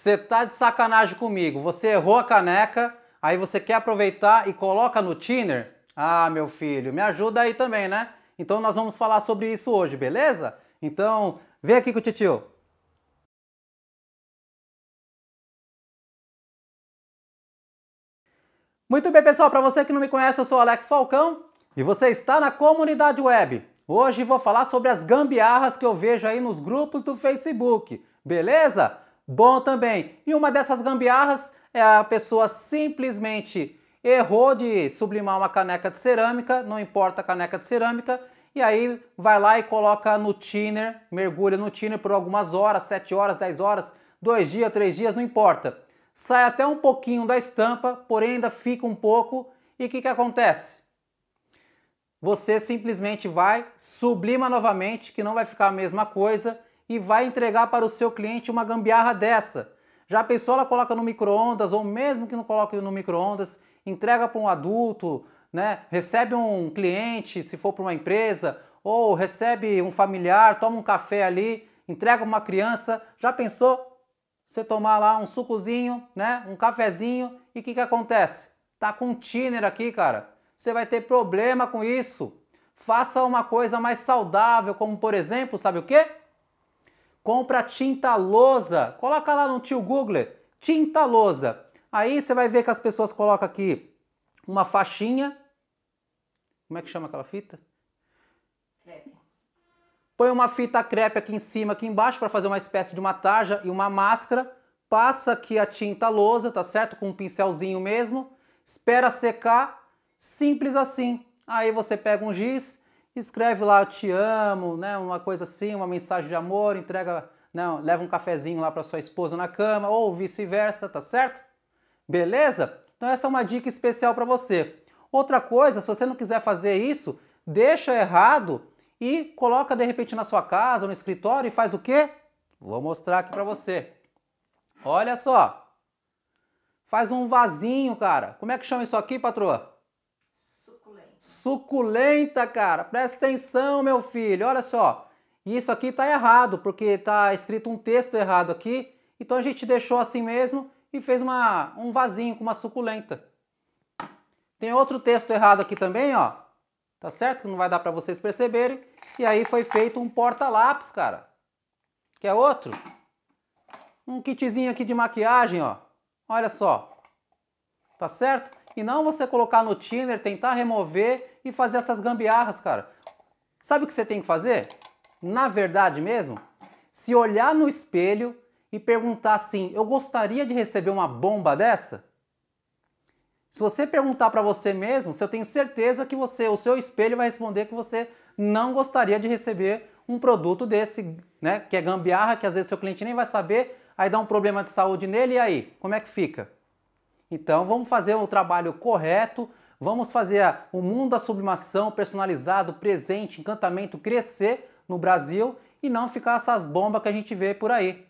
Você tá de sacanagem comigo, você errou a caneca, aí você quer aproveitar e coloca no tiner? Ah, meu filho, me ajuda aí também, né? Então nós vamos falar sobre isso hoje, beleza? Então, vem aqui com o titio. Muito bem, pessoal, para você que não me conhece, eu sou Alex Falcão e você está na comunidade web. Hoje vou falar sobre as gambiarras que eu vejo aí nos grupos do Facebook, beleza? bom também. E uma dessas gambiarras é a pessoa simplesmente errou de sublimar uma caneca de cerâmica, não importa a caneca de cerâmica, e aí vai lá e coloca no tiner, mergulha no tiner por algumas horas, 7 horas, 10 horas, 2 dias, 3 dias, não importa. Sai até um pouquinho da estampa, porém ainda fica um pouco, e o que, que acontece? Você simplesmente vai, sublima novamente, que não vai ficar a mesma coisa, e vai entregar para o seu cliente uma gambiarra dessa. Já pensou ela coloca no micro-ondas, ou mesmo que não coloque no micro-ondas, entrega para um adulto, né? recebe um cliente, se for para uma empresa, ou recebe um familiar, toma um café ali, entrega uma criança. Já pensou você tomar lá um sucozinho, né? um cafezinho, e o que, que acontece? Tá com um tiner aqui, cara. Você vai ter problema com isso. Faça uma coisa mais saudável, como por exemplo, sabe o quê? compra tinta lousa. Coloca lá no tio Google, tinta lousa. Aí você vai ver que as pessoas colocam aqui uma faixinha. Como é que chama aquela fita? Crepe. Põe uma fita crepe aqui em cima, aqui embaixo, para fazer uma espécie de uma tarja e uma máscara. Passa aqui a tinta lousa, tá certo? Com um pincelzinho mesmo. Espera secar. Simples assim. Aí você pega um giz, escreve lá te amo, né, uma coisa assim, uma mensagem de amor, entrega, não, né, leva um cafezinho lá para sua esposa na cama ou vice-versa, tá certo? Beleza? Então essa é uma dica especial para você. Outra coisa, se você não quiser fazer isso, deixa errado e coloca de repente na sua casa, no escritório e faz o quê? Vou mostrar aqui para você. Olha só. Faz um vasinho, cara. Como é que chama isso aqui, patroa? Suculenta, cara. Presta atenção, meu filho. Olha só. Isso aqui tá errado, porque tá escrito um texto errado aqui. Então a gente deixou assim mesmo e fez uma, um vasinho com uma suculenta. Tem outro texto errado aqui também, ó. Tá certo? Que não vai dar para vocês perceberem. E aí foi feito um porta-lápis, cara. Quer outro? Um kitzinho aqui de maquiagem, ó. Olha só. Tá certo? e não você colocar no thinner, tentar remover e fazer essas gambiarras, cara. Sabe o que você tem que fazer? Na verdade mesmo, se olhar no espelho e perguntar assim: "Eu gostaria de receber uma bomba dessa?" Se você perguntar para você mesmo, se eu tenho certeza que você, o seu espelho vai responder que você não gostaria de receber um produto desse, né, que é gambiarra, que às vezes seu cliente nem vai saber, aí dá um problema de saúde nele e aí, como é que fica? Então vamos fazer o trabalho correto, vamos fazer o mundo da sublimação personalizado, presente, encantamento crescer no Brasil e não ficar essas bombas que a gente vê por aí.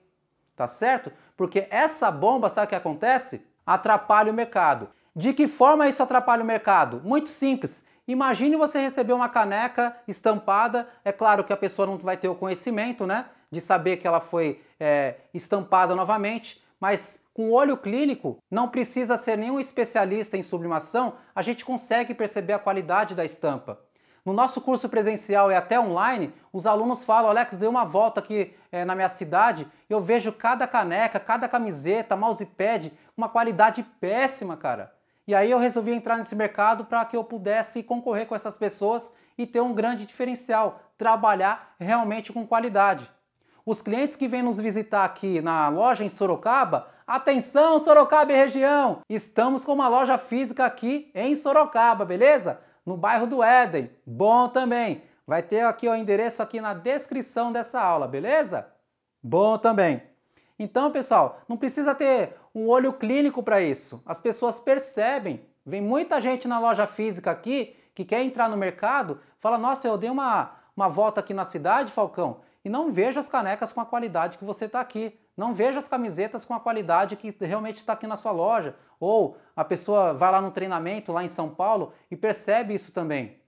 Tá certo? Porque essa bomba, sabe o que acontece? Atrapalha o mercado. De que forma isso atrapalha o mercado? Muito simples. Imagine você receber uma caneca estampada, é claro que a pessoa não vai ter o conhecimento, né? De saber que ela foi é, estampada novamente, mas com olho clínico, não precisa ser nenhum especialista em sublimação, a gente consegue perceber a qualidade da estampa. No nosso curso presencial e até online, os alunos falam: Alex, dei uma volta aqui é, na minha cidade, e eu vejo cada caneca, cada camiseta, mousepad, uma qualidade péssima, cara. E aí eu resolvi entrar nesse mercado para que eu pudesse concorrer com essas pessoas e ter um grande diferencial, trabalhar realmente com qualidade. Os clientes que vêm nos visitar aqui na loja em Sorocaba Atenção, Sorocaba e região! Estamos com uma loja física aqui em Sorocaba, beleza? No bairro do Éden. Bom também. Vai ter aqui o endereço aqui na descrição dessa aula, beleza? Bom também. Então, pessoal, não precisa ter um olho clínico para isso. As pessoas percebem. Vem muita gente na loja física aqui que quer entrar no mercado, fala: "Nossa, eu dei uma uma volta aqui na cidade, Falcão, e não vejo as canecas com a qualidade que você está aqui. Não veja as camisetas com a qualidade que realmente está aqui na sua loja. Ou a pessoa vai lá no treinamento lá em São Paulo e percebe isso também.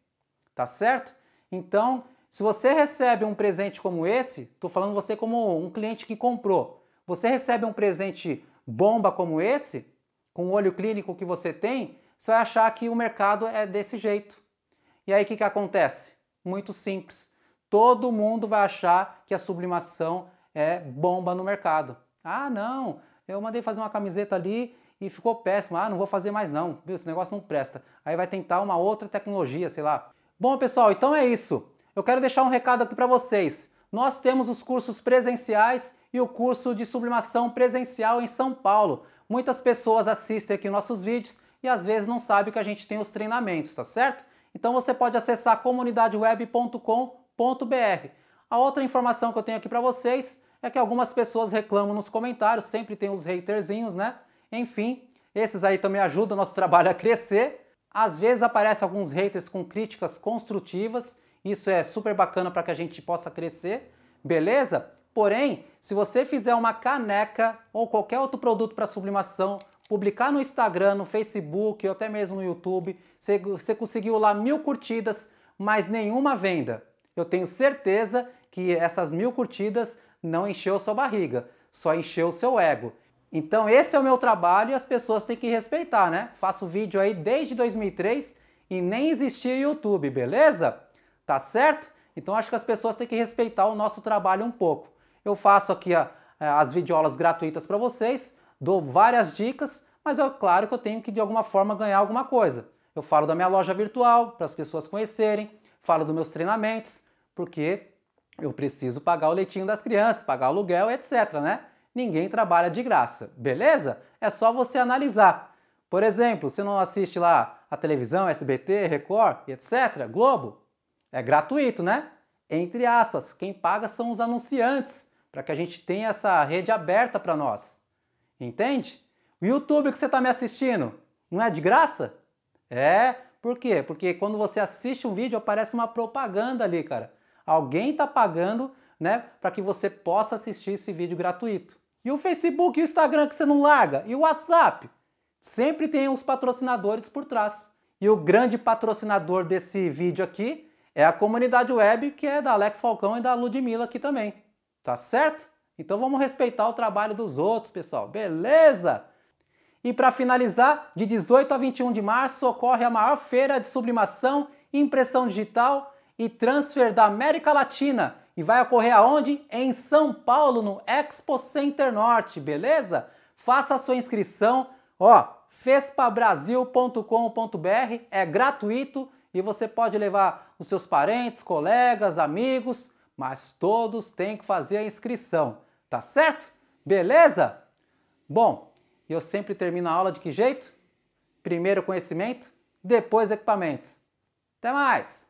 Tá certo? Então, se você recebe um presente como esse, estou falando você como um cliente que comprou, você recebe um presente bomba como esse, com o olho clínico que você tem, você vai achar que o mercado é desse jeito. E aí o que, que acontece? Muito simples. Todo mundo vai achar que a sublimação é bomba no mercado. Ah, não, eu mandei fazer uma camiseta ali e ficou péssimo. Ah, não vou fazer mais não. Viu, esse negócio não presta. Aí vai tentar uma outra tecnologia, sei lá. Bom, pessoal, então é isso. Eu quero deixar um recado aqui para vocês. Nós temos os cursos presenciais e o curso de sublimação presencial em São Paulo. Muitas pessoas assistem aqui nossos vídeos e às vezes não sabem que a gente tem os treinamentos, tá certo? Então você pode acessar comunidadeweb.com.br. A outra informação que eu tenho aqui para vocês é que algumas pessoas reclamam nos comentários, sempre tem os haterzinhos, né? Enfim, esses aí também ajudam o nosso trabalho a crescer. Às vezes aparecem alguns haters com críticas construtivas, isso é super bacana para que a gente possa crescer, beleza? Porém, se você fizer uma caneca ou qualquer outro produto para sublimação, publicar no Instagram, no Facebook ou até mesmo no YouTube, você conseguiu lá mil curtidas, mas nenhuma venda. Eu tenho certeza que essas mil curtidas não encheu sua barriga, só encheu seu ego. Então esse é o meu trabalho e as pessoas têm que respeitar, né? Faço vídeo aí desde 2003 e nem existia YouTube, beleza? Tá certo? Então acho que as pessoas têm que respeitar o nosso trabalho um pouco. Eu faço aqui a, é, as videoaulas gratuitas para vocês, dou várias dicas, mas é claro que eu tenho que de alguma forma ganhar alguma coisa. Eu falo da minha loja virtual para as pessoas conhecerem, falo dos meus treinamentos, porque eu preciso pagar o leitinho das crianças, pagar o aluguel, etc, né? Ninguém trabalha de graça, beleza? É só você analisar. Por exemplo, você não assiste lá a televisão, SBT, Record, etc, Globo? É gratuito, né? Entre aspas, quem paga são os anunciantes, para que a gente tenha essa rede aberta para nós. Entende? O YouTube que você está me assistindo, não é de graça? É, por quê? Porque quando você assiste um vídeo aparece uma propaganda ali, cara. Alguém está pagando né, para que você possa assistir esse vídeo gratuito. E o Facebook e o Instagram que você não larga? E o WhatsApp? Sempre tem os patrocinadores por trás. E o grande patrocinador desse vídeo aqui é a comunidade web, que é da Alex Falcão e da Ludmilla aqui também. Tá certo? Então vamos respeitar o trabalho dos outros, pessoal. Beleza? E para finalizar, de 18 a 21 de março ocorre a maior feira de sublimação e impressão digital e transfer da América Latina e vai ocorrer aonde? Em São Paulo, no Expo Center Norte, beleza? Faça a sua inscrição, ó, fespabrasil.com.br, é gratuito e você pode levar os seus parentes, colegas, amigos, mas todos têm que fazer a inscrição, tá certo? Beleza? Bom, eu sempre termino a aula de que jeito? Primeiro conhecimento, depois equipamentos. Até mais!